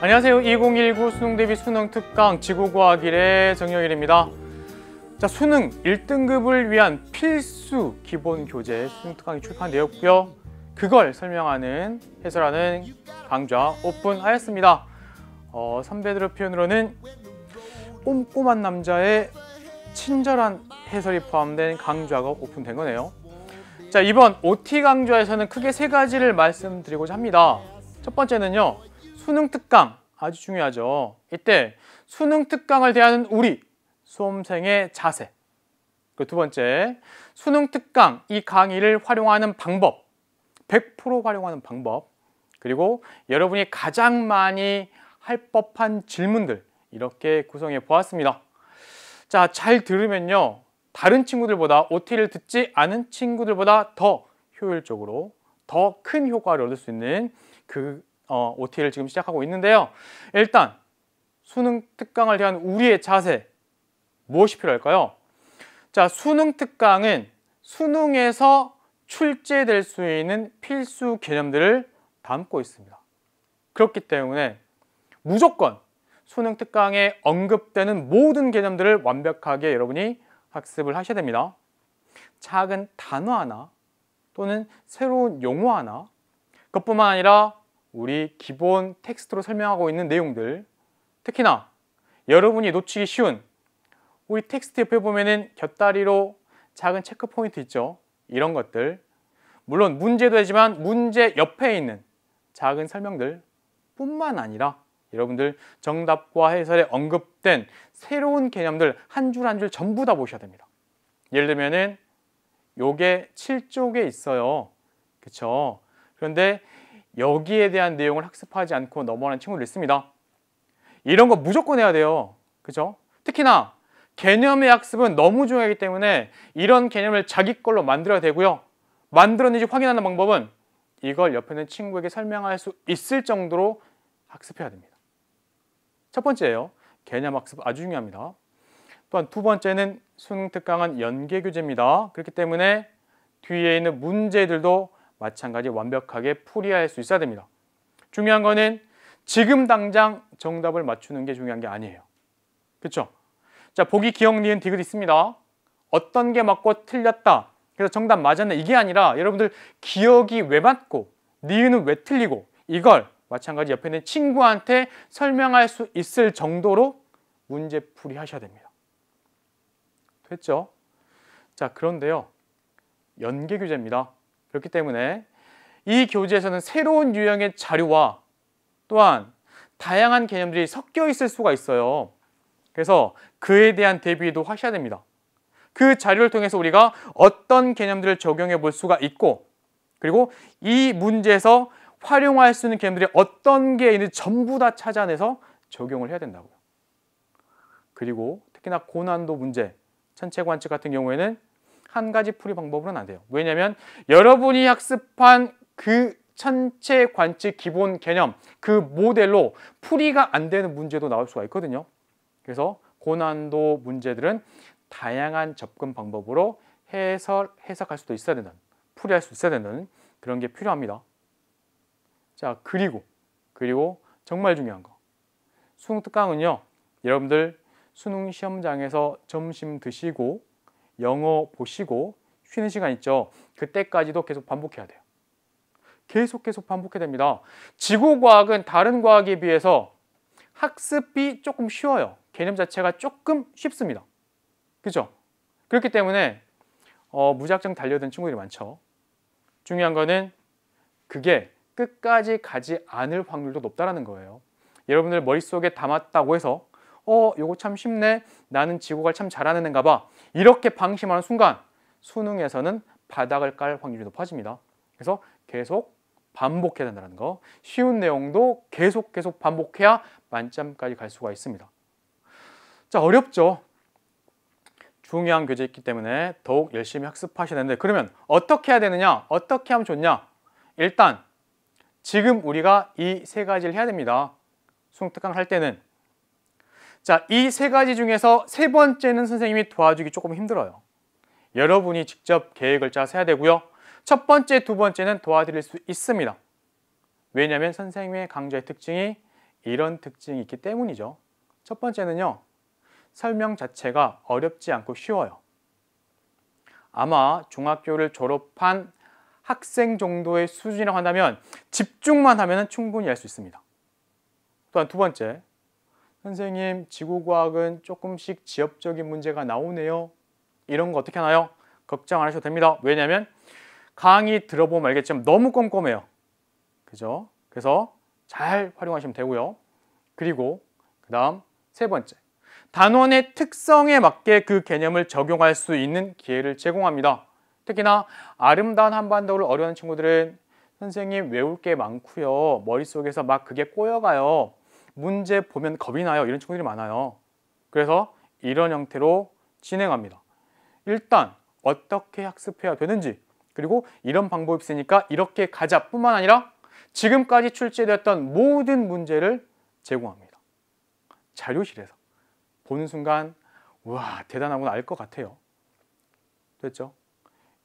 안녕하세요. 2019 수능 대비 수능 특강 지구과학일의 정영일입니다. 자, 수능 1등급을 위한 필수 기본 교재 수능 특강이 출판되었고요. 그걸 설명하는 해설하는 강좌 오픈하였습니다. 어, 선배들의 표현으로는 꼼꼼한 남자의 친절한 해설이 포함된 강좌가 오픈된 거네요. 자 이번 OT 강좌에서는 크게 세 가지를 말씀드리고자 합니다. 첫 번째는요. 수능 특강 아주 중요하죠. 이때 수능 특강을 대하는 우리 수험생의 자세 그두 번째 수능 특강 이 강의를 활용하는 방법 100% 활용하는 방법 그리고 여러분이 가장 많이 할 법한 질문들 이렇게 구성해 보았습니다. 자, 잘 들으면요. 다른 친구들보다 OT를 듣지 않은 친구들보다 더 효율적으로 더 큰 효과를 얻을 수 있는 그 어, OT를 지금 시작하고 있는데요. 일단 수능 특강을 대한 우리의 자세 무엇이 필요할까요? 자, 수능 특강은 수능에서 출제될 수 있는 필수 개념들을 담고 있습니다. 그렇기 때문에 무조건 수능 특강에 언급되는 모든 개념들을 완벽하게 여러분이 학습을 하셔야 됩니다. 작은 단어 하나 또는 새로운 용어 하나 그것뿐만 아니라 우리 기본 텍스트로 설명하고 있는 내용들 특히나 여러분이 놓치기 쉬운 우리 텍스트 옆에 보면은 곁다리로 작은 체크 포인트 있죠. 이런 것들 물론 문제도 되지만 문제 옆에 있는 작은 설명들 뿐만 아니라 여러분들 정답과 해설에 언급된 새로운 개념들 한 줄 한 줄 전부 다 보셔야 됩니다. 예를 들면은 요게 7쪽에 있어요. 그렇죠? 그런데 여기에 대한 내용을 학습하지 않고 넘어가는 친구들 있습니다. 이런 거 무조건 해야 돼요. 그렇죠? 특히나 개념의 학습은 너무 중요하기 때문에 이런 개념을 자기 걸로 만들어야 되고요. 만들었는지 확인하는 방법은 이걸 옆에 있는 친구에게 설명할 수 있을 정도로 학습해야 됩니다. 첫 번째예요. 개념 학습 아주 중요합니다. 또한 두 번째는 수능 특강은 연계 교재입니다. 그렇기 때문에 뒤에 있는 문제들도 마찬가지 완벽하게 풀이할 수 있어야 됩니다. 중요한 거는 지금 당장 정답을 맞추는 게 중요한 게 아니에요. 그렇죠? 자, 보기, 기억, 니은, 디귿 있습니다. 어떤 게 맞고 틀렸다. 그래서 정답 맞았네. 이게 아니라 여러분들 기억이 왜 맞고 니은은 왜 틀리고 이걸 마찬가지 옆에 있는 친구한테 설명할 수 있을 정도로 문제풀이 하셔야 됩니다. 됐죠? 자, 그런데요. 연계 교재입니다. 그렇기 때문에 이 교재에서는 새로운 유형의 자료와 또한 다양한 개념들이 섞여 있을 수가 있어요. 그래서 그에 대한 대비도 하셔야 됩니다. 그 자료를 통해서 우리가 어떤 개념들을 적용해 볼 수가 있고 그리고 이 문제에서 활용할 수 있는 개념들이 어떤 게 있는지 전부 다 찾아내서 적용을 해야 된다고요. 그리고 특히나 고난도 문제, 천체 관측 같은 경우에는 한 가지 풀이 방법으로는 안 돼요. 왜냐하면 여러분이 학습한 그 천체 관측 기본 개념, 그 모델로 풀이가 안 되는 문제도 나올 수가 있거든요. 그래서 고난도 문제들은 다양한 접근 방법으로 해설, 해석할 수도 있어야 되는, 풀이할 수 있어야 되는 그런 게 필요합니다. 자, 그리고 그리고 정말 중요한 거. 수능 특강은요. 여러분들 수능 시험장에서 점심 드시고 영어 보시고 쉬는 시간 있죠. 그때까지도 계속 반복해야 돼요. 계속 계속 반복해야 됩니다. 지구과학은 다른 과학에 비해서 학습이 조금 쉬워요. 개념 자체가 조금 쉽습니다. 그죠? 그렇기 때문에 어, 무작정 달려든 친구들이 많죠. 중요한 거는 그게 끝까지 가지 않을 확률도 높다라는 거예요. 여러분들 머릿속에 담았다고 해서 어, 요거 참 쉽네. 나는 지구과를 참 잘하는 애인가 봐. 이렇게 방심하는 순간 수능에서는 바닥을 깔 확률이 높아집니다. 그래서 계속 반복해야 된다는 거. 쉬운 내용도 계속 계속 반복해야 만점까지 갈 수가 있습니다. 자, 어렵죠. 중요한 교재이기 때문에 더욱 열심히 학습하셔야 되는데 그러면 어떻게 해야 되느냐? 어떻게 하면 좋냐? 일단 지금 우리가 이 세 가지를 해야 됩니다. 수능특강 할 때는 자, 이 세 가지 중에서 세 번째는 선생님이 도와주기 조금 힘들어요. 여러분이 직접 계획을 짜서 해야 되고요. 첫 번째, 두 번째는 도와드릴 수 있습니다. 왜냐하면 선생님의 강좌의 특징이 이런 특징이 있기 때문이죠. 첫 번째는요. 설명 자체가 어렵지 않고 쉬워요. 아마 중학교를 졸업한 학생 정도의 수준이라고 한다면 집중만 하면 충분히 할 수 있습니다. 또한 두 번째, 선생님 지구과학은 조금씩 지엽적인 문제가 나오네요. 이런 거 어떻게 하나요? 걱정 안 하셔도 됩니다. 왜냐하면 강의 들어보면 알겠지만 너무 꼼꼼해요. 그죠? 그래서 잘 활용하시면 되고요. 그리고 그 다음 세 번째, 단원의 특성에 맞게 그 개념을 적용할 수 있는 기회를 제공합니다. 특히나 아름다운 한반도를 어려운 친구들은 선생님 외울 게 많고요. 머릿속에서 막 그게 꼬여가요. 문제 보면 겁이 나요. 이런 친구들이 많아요. 그래서 이런 형태로 진행합니다. 일단 어떻게 학습해야 되는지 그리고 이런 방법이 있으니까 이렇게 가자 뿐만 아니라 지금까지 출제되었던 모든 문제를 제공합니다. 자료실에서 보는 순간 와 대단하구나 알 것 같아요. 됐죠?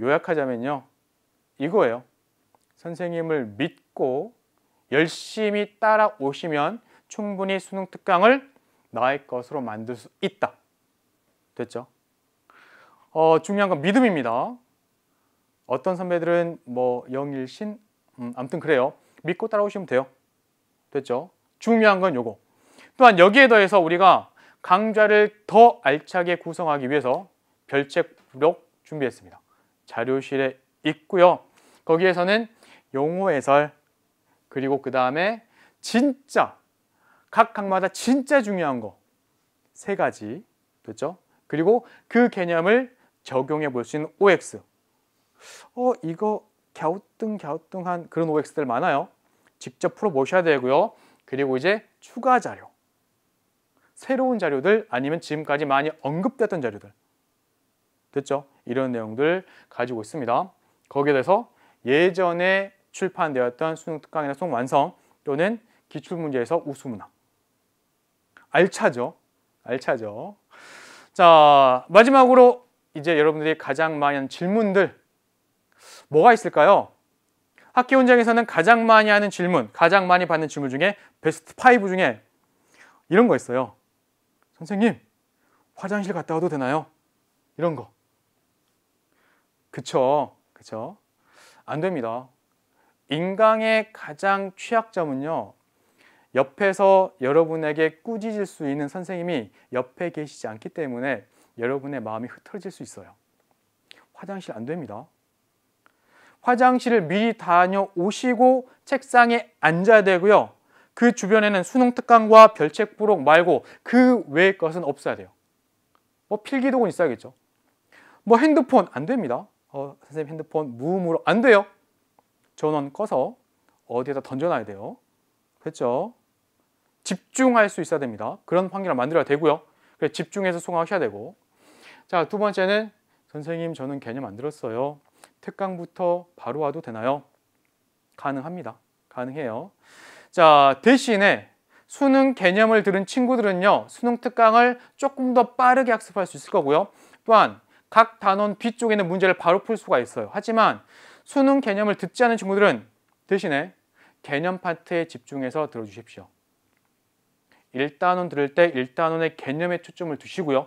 요약하자면요. 이거예요. 선생님을 믿고 열심히 따라오시면 충분히 수능 특강을 나의 것으로 만들 수 있다. 됐죠? 어, 중요한 건 믿음입니다. 어떤 선배들은 뭐 영일신, 음, 아무튼 그래요. 믿고 따라오시면 돼요. 됐죠? 중요한 건 요거. 또한 여기에 더해서 우리가 강좌를 더 알차게 구성하기 위해서 별책 부록 준비했습니다. 자료실에 있고요. 거기에서는 용어 해설 그리고 그 다음에 진짜 각 학마다 진짜 중요한 거 세 가지 됐죠? 그렇죠? 그리고 그 개념을 적용해 볼 수 있는 OX 어 이거 갸우뚱 갸우뚱한 그런 OX들 많아요 직접 풀어보셔야 되고요 그리고 이제 추가 자료 새로운 자료들 아니면 지금까지 많이 언급됐던 자료들 됐죠? 이런 내용들 가지고 있습니다. 거기에 대해서 예전에 출판되었던 수능 특강이나 수능 완성 또는 기출문제에서 우수문항 알차죠? 알차죠? 자 마지막으로 이제 여러분들이 가장 많이 하는 질문들 뭐가 있을까요? 학교 현장에서는 가장 많이 하는 질문, 가장 많이 받는 질문 중에 베스트 5 중에 이런 거 있어요. 선생님, 화장실 갔다 와도 되나요? 이런 거. 그쵸, 그쵸. 안 됩니다. 인강의 가장 취약점은요. 옆에서 여러분에게 꾸짖을 수 있는 선생님이 옆에 계시지 않기 때문에 여러분의 마음이 흐트러질 수 있어요. 화장실 안 됩니다. 화장실을 미리 다녀오시고 책상에 앉아야 되고요. 그 주변에는 수능 특강과 별책 부록 말고 그 외의 것은 없어야 돼요. 뭐 필기도구 있어야겠죠. 뭐 핸드폰 안 됩니다. 어, 선생님 핸드폰 무음으로 안 돼요. 전원 꺼서 어디에다 던져놔야 돼요. 됐죠? 집중할 수 있어야 됩니다. 그런 환경을 만들어야 되고요. 그래서 집중해서 수강하셔야 되고 자, 두 번째는 선생님 저는 개념 안 들었어요. 특강부터 바로 와도 되나요? 가능합니다. 가능해요. 자, 대신에 수능 개념을 들은 친구들은요. 수능 특강을 조금 더 빠르게 학습할 수 있을 거고요. 또한 각 단원 뒤쪽에 있는 문제를 바로 풀 수가 있어요. 하지만 수능 개념을 듣지 않은 친구들은 대신에 개념 파트에 집중해서 들어주십시오. 1단원 들을 때 1단원의 개념에 초점을 두시고요.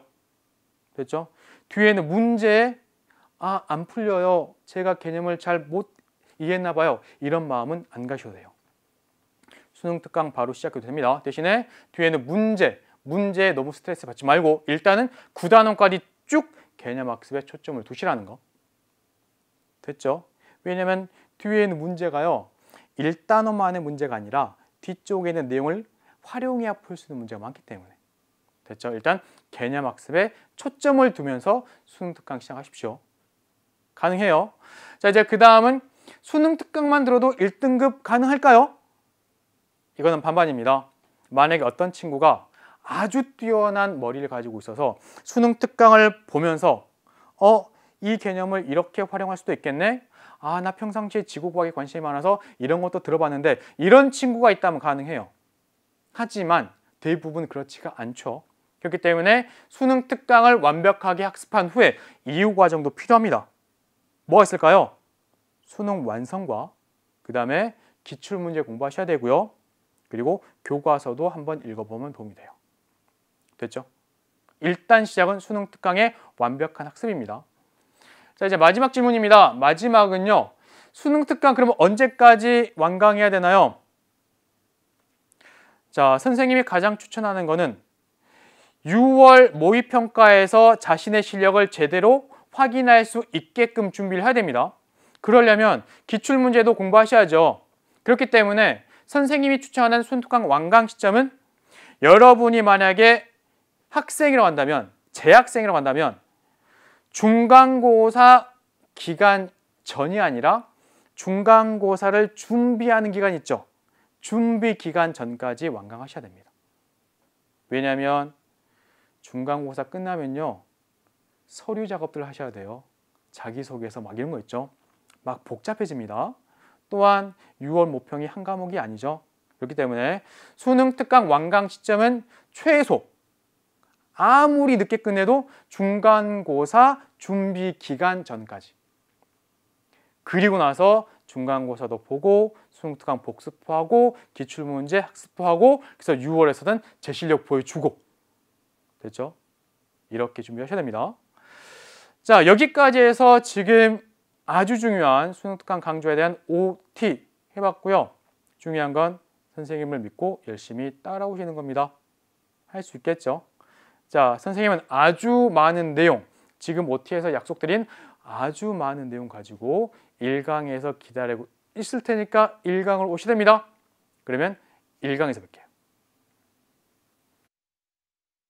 됐죠? 뒤에는 문제에 아, 안 풀려요. 제가 개념을 잘 못 이해했나 봐요. 이런 마음은 안 가셔도 돼요. 수능 특강 바로 시작해도 됩니다. 대신에 뒤에는 문제, 문제에 너무 스트레스 받지 말고 일단은 9단원까지 쭉 개념 학습에 초점을 두시라는 거. 됐죠? 왜냐면 뒤에 있는 문제가요. 1단어만의 문제가 아니라 뒤쪽에 있는 내용을 활용해야 풀 수 있는 문제가 많기 때문에. 됐죠? 일단 개념 학습에 초점을 두면서 수능 특강 시작하십시오. 가능해요. 자, 이제 그 다음은 수능 특강만 들어도 1등급 가능할까요? 이거는 반반입니다. 만약에 어떤 친구가 아주 뛰어난 머리를 가지고 있어서 수능 특강을 보면서 어, 이 개념을 이렇게 활용할 수도 있겠네? 아, 나 평상시에 지구과학에 관심이 많아서 이런 것도 들어봤는데 이런 친구가 있다면 가능해요. 하지만 대부분 그렇지가 않죠. 그렇기 때문에 수능 특강을 완벽하게 학습한 후에 이후 과정도 필요합니다. 뭐가 있을까요? 수능 완성과 그 다음에 기출문제 공부하셔야 되고요. 그리고 교과서도 한번 읽어보면 도움이 돼요. 됐죠? 일단 시작은 수능 특강의 완벽한 학습입니다. 자 이제 마지막 질문입니다. 마지막은요. 수능 특강 그러면 언제까지 완강해야 되나요? 자 선생님이 가장 추천하는 거는 6월 모의평가에서 자신의 실력을 제대로 확인할 수 있게끔 준비를 해야 됩니다. 그러려면 기출문제도 공부하셔야죠. 그렇기 때문에 선생님이 추천하는 순특강 완강 시점은 여러분이 만약에 학생이라고 한다면 재학생이라고 한다면 중간고사 기간 전이 아니라 중간고사를 준비하는 기간 이 있죠. 준비 기간 전까지 완강하셔야 됩니다. 왜냐하면 중간고사 끝나면요. 서류 작업들 을 하셔야 돼요. 자기소개서 막 이런 거 있죠. 막 복잡해집니다. 또한 6월 모평이 한 과목이 아니죠. 그렇기 때문에 수능 특강 완강 시점은 최소 아무리 늦게 끝내도 중간고사 준비 기간 전까지. 그리고 나서 중간고사도 보고 수능 특강 복습하고 기출문제 학습하고 그래서 6월에서는 제 실력 보여주고 됐죠? 이렇게 준비하셔야 됩니다. 자 여기까지 해서 지금 아주 중요한 수능 특강 강조에 대한 OT 해봤고요. 중요한 건 선생님을 믿고 열심히 따라오시는 겁니다. 할 수 있겠죠? 자, 선생님은 아주 많은 내용, 지금 OT에서 약속드린 아주 많은 내용 가지고 1강에서 기다리고 있을 테니까 1강을 오시됩니다. 그러면 1강에서 뵐게요.